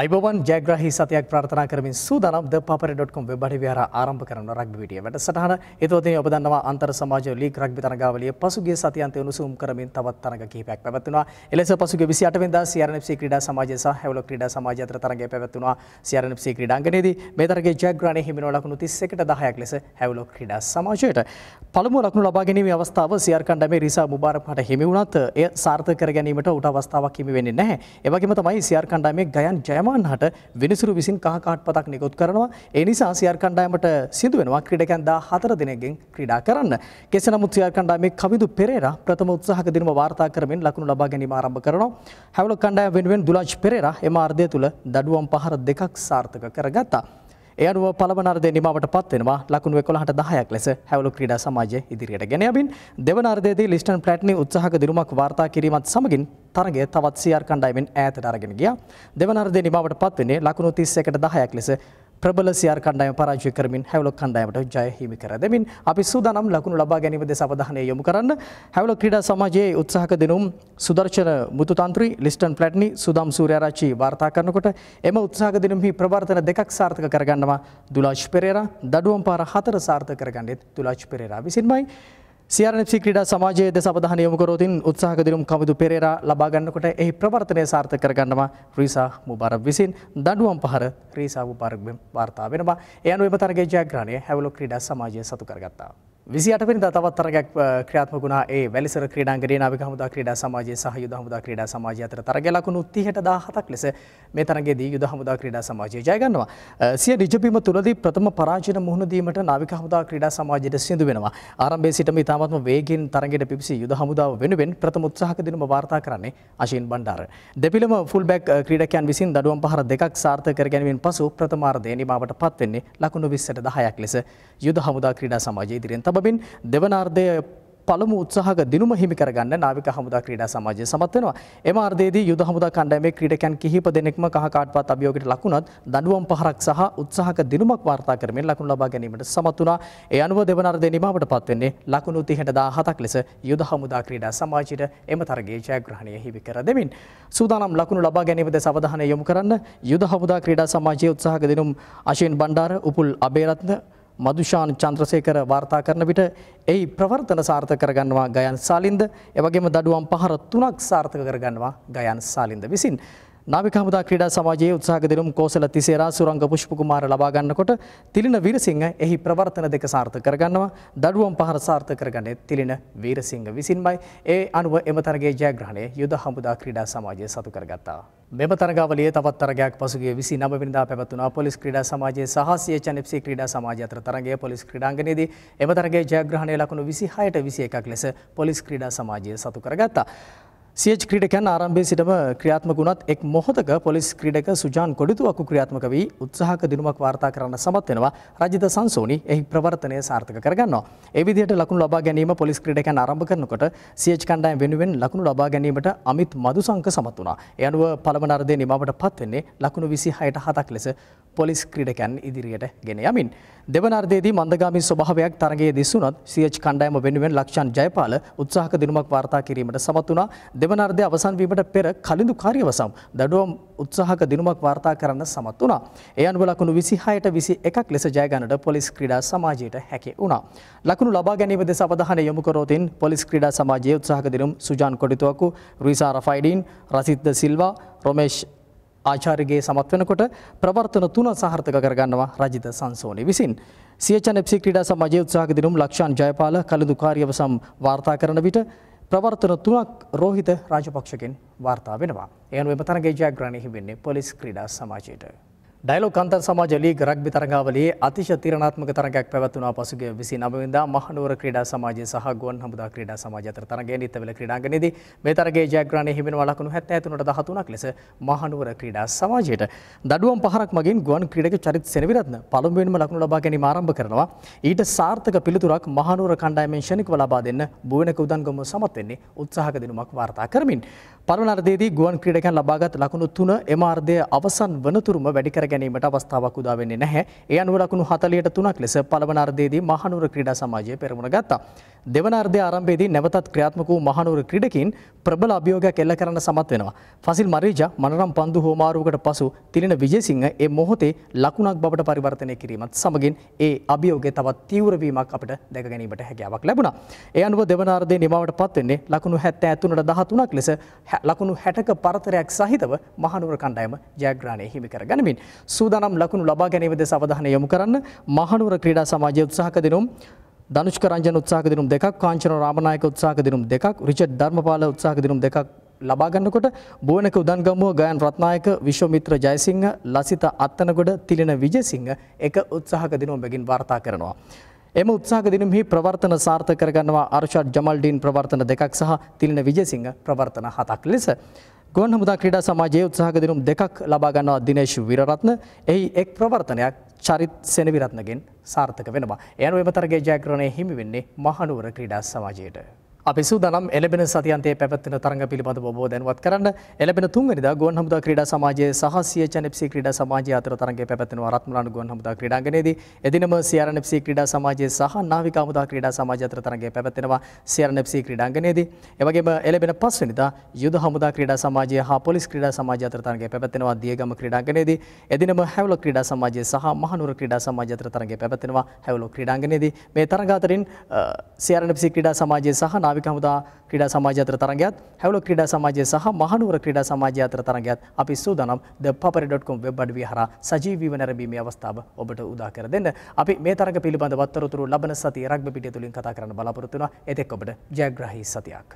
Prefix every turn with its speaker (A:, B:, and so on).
A: අයිබවන් ජයග්‍රහහි සතයක් ප්‍රාථනා කරමින් සූදනම් ද පපර.කොම් වෙබඩි විහර ආරම්භ කරන රක් විඩිය වැට සටහන එතවතිය ඔබදන්නවා අන්තර් සමාජ ලීක් රක් තරගාවලිය පසුගේ සතියන්ත උණුසුම් කරමින් තවත් තරග කිහිපයක් පැවැත්වනවා එලෙස පසුගේ 28වෙනිදා CRNFC ක්‍රීඩා සමාජය සහ හැවලොක් ක්‍රීඩා සමාජය අතර තරගය පැවැත්වනවා CRNFC ක්‍රීඩාංගණයේදී මේ තරගයේ ජයග්‍රහණය හිමිවන ලකුණු 31ට 10ක් ලෙස හැවලොක් ක්‍රීඩා සමාජයට පළමු ලකුණු ලබා ගැනීමේ අවස්ථාව CR කණ්ඩායමේ රිසා මුබාරක්ට හිමි වුණත් එය සාර්ථක කර ගැනීමට උට අවස්ථාවක් හිමි වෙන්නේ නැහැ ඒ වගේම තමයි CR කණ්ඩායමේ ගයන් ජය සෑමන්හට විනිසුරු විසින් කාකාට් පතක් නිකුත් කරනවා එනිසා සියර් කණ්ඩායමට සිදු වෙනවා ක්‍රීඩකයන් දා හතර දෙනෙගෙන් ක්‍රීඩා කරන්න. කෙසේ නමුත් සියර් කණ්ඩායමේ කවිදු පෙරේරා ප්‍රථම උත්සාහක දිනම වාර්තා කරමින් ලකුණු ලබා ගැනීම ආරම්භ කරනවා. හැවලොක් කණ්ඩායම වෙනුවෙන් දුලාජ් පෙරේරා එම අර්ධය තුල දඩුවම් පහර දෙකක් සාර්ථක කරගත්තා. ඒ අනුව පළවනර්දය නිමාවට පත්වෙනවා ලකුණු එකොළහට දහයක් ලෙස හැවලු ක්‍රීඩා සමාජය ඉදිරියට ගෙනයබින් දෙවනර්දයේදී ලිස්ටන් ප්ලට්නි උත්සාහක දිරුමක් වාර්තා කිරීමත් සමගින් තරගේ තවත් සියර් කණ්ඩායමෙන් ඈතට අරගෙන ගියා දෙවනර්දය නිමාවට පත්වෙන්නේ ලකුණු තිස්සකට දහයක් ලෙස ප්‍රබල සියර් කණ්ඩායම පරාජය කරමින් හැවලොක් කණ්ඩායමට ජය හිමි කර දෙමින් අපි සූදානම් ලකුණු ලබා ගැනීම දෙස අවධානය යොමු කරන්න හැවලොක් ක්‍රීඩා සමාජයේ උත්සාහක දෙනුම් සුදර්ශන මුතුතන්ත්‍රී ලිස්ටන් ප්ලැට්නි සුදම් සූර්යාරච්චි වාර්තා කරනකොට එම උත්සාහක දිනුම්හි ප්‍රවර්තන දෙකක් සාර්ථක කරගන්නවා දුලාජ් පෙරේරා දඩුවම් පාර හතර සාර්ථක කරගන්නෙත් දුලාජ් පෙරේරා විසින්මයි සියරනප්සි ක්‍රඩා සමාජය දෙ සබධන යමුකරෝතින් උත්සාහ දිරුම් කමිදු පෙරේර ලබාගන්නකොට එහි ප්‍රවර්තනය සාර්ථ කරගන්නවා ්‍රීසා මුබාරක් විසින් දඩුවම් පහර ්‍රීසා වූ පාරක්ම වාර්තා වෙනවා එයනු එම තරගේ ජයග්‍රණය හැවලු ක්‍රඩා සමාජය සතු කරගත්තා. විසිටවෙනි තවත් තරගයක් ක්‍රියාත්මක වුණා ඒ වැලිසර ක්‍රීඩාංගණයේ නාවික හමුදා ක්‍රීඩා සමාජය සහ යුද හමුදා ක්‍රීඩා සමාජය අතර තරග ලකුණු 317ක් ලෙස මේ තරගයේදී යුද හමුදා ක්‍රීඩා සමාජය ජය ගන්නවා. සිය නිජබිම තුලදී ප්‍රථම පරාජයට මුහුණ දීමට නාවික හමුදා ක්‍රීඩා සමාජයට සිදු වෙනවා. ආරම්භයේ සිටම ඉතාමත්ම වේගෙන් තරගයට පිවිසි යුද හමුදාව වෙනුවෙන් ප්‍රථම උත්සාහක දිනුම වාර්තා කරන්නේ අශින් බණ්ඩාර. දෙපිළම ෆුල්බැක් ක්‍රීඩකයන් විසින් දඩුවම් පහර දෙකක් සාර්ථක කර ගැනීමෙන් පසු ප්‍රථමාර්ධයේ නිමාවට පත් වෙන්නේ ලකුණු 20ට 10ක් ලෙස යුද හමුදා ක්‍රීඩා සමාජය ඉදිරියෙන් සබමින් දෙවනාර්ධය පළමු උත්සාහක දිනුම හිමි කරගන්න නාවික හමුදා ක්‍රීඩා සමාජය සමත් වෙනවා. එම අර්ධයේදී යුද හමුදා කණ්ඩායමේ ක්‍රීඩකයන් කිහිප දෙනෙක්ම කහ කාටවත් අභියෝගයට ලකුණත් දඬුවම් පහරක් සහ උත්සාහක දිනුමක් වාර්තා කරමින් ලකුණු ලබා ගැනීමට සමත් වුණා. ඒ අනුව දෙවන අර්ධයේ නිමාවටපත් වෙන්නේ ලකුණු 30017ක් ලෙස යුද හමුදා ක්‍රීඩා සමාජයට එම තරගයේ ජයග්‍රහණය හිමි කර දෙමින් සූදානම් ලකුණු ලබා ගැනීම දෙස අවධානය යොමු කරන්න යුද හමුදා ක්‍රීඩා සමාජයේ උත්සාහක දිනුම් අශින් බණ්ඩාර උපුල් අබේරත්න මදුෂාන් චන්ද්‍රසේකර වාර්තා කරන විට එයි ප්‍රවර්තන සාර්ථක කරගන්නවා ගයන් සාලින්ද එවගේම දඩුවම් පහර තුනක් සාර්ථක කරගන්නවා ගයන් සාලින්ද විසින්. නාවික හමුදා ක්‍රීඩා සමාජයේ උත්සාහ දෙනුම් කෝසල තිසේරා සුරංග පුෂ්පකුමාර ලබා ගන්නකොට තිලින වීරසිංහ එහි ප්‍රවර්තන දෙක සාර්ථක කරගන්නවා. දඩුවම් පහර සාර්ථක කරගන්නේ තිලින වීරසිංහ විසින්මයි. ඒ අනුව එම තරගයේ ජයග්‍රහණය යුද හමුදා ක්‍රීඩා සමාජය සතු කරගත්තා. මෙම තරගාවලිය තවත් තරගයක් පසුගිය 29 වෙනිදා පැවැතුණා පොලිස් ක්‍රීඩා සමාජයේ සහ CHNFC ක්‍රීඩා සමාජය අතර තරගයේ පොලිස් ක්‍රීඩාංගණයේදී එම තරගයේ ජයග්‍රහණය ලකුණු 26ට 21ක් ලෙස පොලිස් ක්‍රීඩා සමාජය සතු කරගත්තා. සියජ් ක්‍රීඩකයන් ආරම්භයේ සිටම ක්‍රියාත්මක වුණත් එක් මොහොතක පොලිස් ක්‍රීඩක සුජාන් කොඩිතුවක්කු ක්‍රියාත්මක වී උත්සාහක දිනුමක් වාර්තා කරන්න සමත් වෙනවා රජිත සංසෝනි එහි ප්‍රවර්තනය සාර්ථක කරගන්නවා. ඒ විදිහට ලකුණු ලබා ගැනීම පොලිස් ක්‍රීඩකයන් ආරම්භ කරනකොට සියජ් කණ්ඩායම් වෙනුවෙන් ලකුණු ලබා ගැනීමට අමිත් මදුසංක සමත් වුණා. ඒ අනුව පළවන අර්ධයේ නිමාවට පත් වෙන්නේ ලකුණු 26ට 7ක් ලෙස පොලිස් ක්‍රීඩකයන් ඉදිරියට ගෙන යමින් දෙවන අර්ධයේදී මන්දගාමී ස්වභාවයක් තරගයේ දිස්සුණත් සියජ් කණ්ඩායම වෙනුවෙන් ලක්ෂන් ජයපාල උත්සාහක දිනුමක් වාර්තා කිරීමට සමත් වුණා. දෙවනර්ධය අවසන් වීමට පෙර කලින්දු කාර්යවසම් දඩුවම් උත්සාහක දිනුමක් වාර්තා කරන්න සමත් වුණා. ඒ අනුව ලකුණු 26ට 21ක් ලෙස ජය ගන්නට පොලිස් ක්‍රීඩා සමාජයට හැකි වුණා. ලකුණු ලබා ගැනීම දෙස අවධානය යොමු කරෝතින් පොලිස් ක්‍රීඩා සමාජයේ උත්සාහක දිනුම් සුජාන් කොටිතුවකු, රුයිසා රෆයිඩින්, රසිද්ද සිල්වා, රොමේෂ් ආචාර්යගේ සමත් වෙනකොට ප්‍රවර්තන තුන සාර්ථක කරගන්නවා රජිත සංසෝනි විසින්. සියචන් එප්සි ක්‍රීඩා සමාජයේ උත්සාහක දිනුම් ලක්ෂාන් ජයපාල කලදුකාරියව සම් වාර්තා කරන විට ප්‍රවර්තන තුනක් රෝහිත රාජපක්ෂකෙන් වාර්තා වෙනවා. එයනුව එම තරගේ ජයග්‍රහණය හිමින්නේ පොලිස් ක්‍රීඩා සමාජයට. ඩයිලොක් අන්තර් සමාජලී ගරක්බි තරඟාවලේ අතිශ තීරණාත්මක තරඟයක් පැවැත්වුණා පසුගිය 29 වෙනිදා මහනුවර ක්‍රීඩා සමාජය සහ ගුවන් හමුදා ක්‍රීඩා සමාජය අතර තරඟය නිතවල ක්‍රීඩාංගණයේදී මේ තරගයේ ජයග්‍රහණය හිමිවන ලකුණු 73ට 13ක් ලෙස මහනුවර ක්‍රීඩා සමාජයට දඩුවම් පහරක් මගින් ගුවන් ක්‍රීඩක චරිත් සෙනවිරත්න පළමුවෙන්ම ලකුණු ලබා ගැනීම ආරම්භ කරනවා ඊට සාර්ථක පිළිතුරක් මහනුවර කණ්ඩායමෙන් ශනිකව ලබා දෙන්න බුවෙනක උදන්ගම සමත් වෙන්නේ උත්සාහක දිනුමක් වාර්තා කරමින් පළවන අර්ධයේදී ගුවන් ක්‍රීඩකයන් ලබාගත් ලකුණු තුන එම අර්ධය අවසන් වනතුරුම වැඩි කර ගැනීමට අවස්ථාවක් උදා වෙන්නේ නැහැ. ඒ අනුව ලකුණු 43ක් ලෙස පළවන අර්ධයේදී මහනුවර ක්‍රීඩා සමාජය පෙරමුණ ගත්තා. දෙවන අර්ධය ආරම්භයේදී නැවතත් ක්‍රියාත්මක වූ මහනුවර ක්‍රීඩකින් ප්‍රබල අභියෝගයක් එල්ල කරන්න සමත් වෙනවා. ෆසිල් මරීජා මනරම් පන්දු හෝමාරුවකට පසු තිලින විජේසිංහ ඒ මොහොතේ ලකුණක් බවට පරිවර්තනය කිරීමත් සමගින් ඒ අභියෝගය තවත් තීව්‍ර වීමක් අපිට දැක ගැනීමට හැකියාවක් ලැබුණා. ඒ අනුව දෙවන අර්ධයේ නිමාවට පත් වෙන්නේ ලකුණු 73ට 13ක් ලෙස ලකුණු 60ක පරතරයක් සහිතව මහනුවර කණ්ඩායම ජයග්‍රහණය හිමි කර ගනිමින් සූදානම් ලකුණු ලබා ගැනීම දෙස අවධානය යොමු කරන්න මහනුවර ක්‍රීඩා සමාජය උත්සාහ කරනවා. ධනුෂ්ක රංජන උත්සාහක දිනුම් දෙකක් කාංචන රාමනායක උත්සාහක දිනුම් දෙකක් රිචඩ් ධර්මපාල උත්සාහක දිනුම් දෙකක් ලබා ගන්නකොට බුවනක උදන්ගමුව ගයන් රත්නායක විශ්වමිත්‍ර ජයසිංහ ලසිත අත්තනගොඩ තිලින විජයසිංහ එක උත්සාහක දිනුම් බැගින් වාර්තා කරනවා. එම උත්සාහක දිනුම්හි ප්‍රවර්තන සාර්ථක කරගන්නවා අර්ෂඩ් ජමල්ඩීන් ප්‍රවර්තන දෙකක් සහ තිලින විජයසිංහ ප්‍රවර්තන හතක් ලෙස. ගොන් හමුදා ක්‍රීඩා සමාජයේ උත්සාහක දිනුම් දෙකක් ලබා ගන්නවා දිනේශ් විරරත්න. එහි එක් ප්‍රවර්තනයක් චරිත් සෙනවිරත්නගෙන් සාර්ථක වෙනවා. එයනුව එම තරගයේ ජයග්‍රහණය හිමි වෙන්නේ මහනුවර ක්‍රීඩා සමාජයට. අපි සූදානම් එළබෙන සතියන්තයේ පැවැත්වෙන තරඟ පිළිබඳව ඔබව දැනුවත් කරන්න. එළබෙන තුන්වෙනිදා ගුවන් හමුදා ක්‍රීඩා සමාජය සහ CHNFC ක්‍රීඩා සමාජය අතර තරඟය පැවැත්වෙනවා රත්මලාන ගුවන් හමුදා ක්‍රීඩාංගණයේදී. එදිනම CRNFC ක්‍රීඩා සමාජය සහ නාවික හමුදා ක්‍රීඩා සමාජය අතර තරඟය පැවැත්වෙනවා CRNFC ක්‍රීඩාංගණයේදී. එවැගේම එළබෙන පස්වෙනිදා යුද හමුදා ක්‍රීඩා සමාජය හා පොලිස් ක්‍රීඩා සමාජය අතර තරඟය පැවැත්වෙනවා දියගම ක්‍රීඩාංගණයේදී. එදිනම හැවලොක් ක්‍රීඩා සමාජය සහ මහනුවර ක්‍රීඩා සමාජය අතර තරඟය පැවැත්වෙනවා හැවලොක් ක්‍රීඩාංගණයේදී. මේ තරඟ අතරින් CRNFC ක්‍රීඩා සමාජය සහ නාවික හමුදා ක්‍රීඩා සමාජය අතර තරඟයත් හැවලොක් ක්‍රීඩා සමාජය සහ මහනුවර ක්‍රීඩා සමාජය අතර තරඟයත් අපි සූදානම් thepapari.com වෙබ් අඩවිය හරහා සජීවීව නැරඹීමේ අවස්ථාව ඔබට උදා කර දෙන්න. අපි මේ තරඟ පිළිබඳ වත්තරතුරු ලබන සතියේ රග්බි පිටිය තුලින් කතා කරන්න බලාපොරොත්තු වෙනවා. එතෙක් ඔබට ජයග්‍රාහී සතියක්.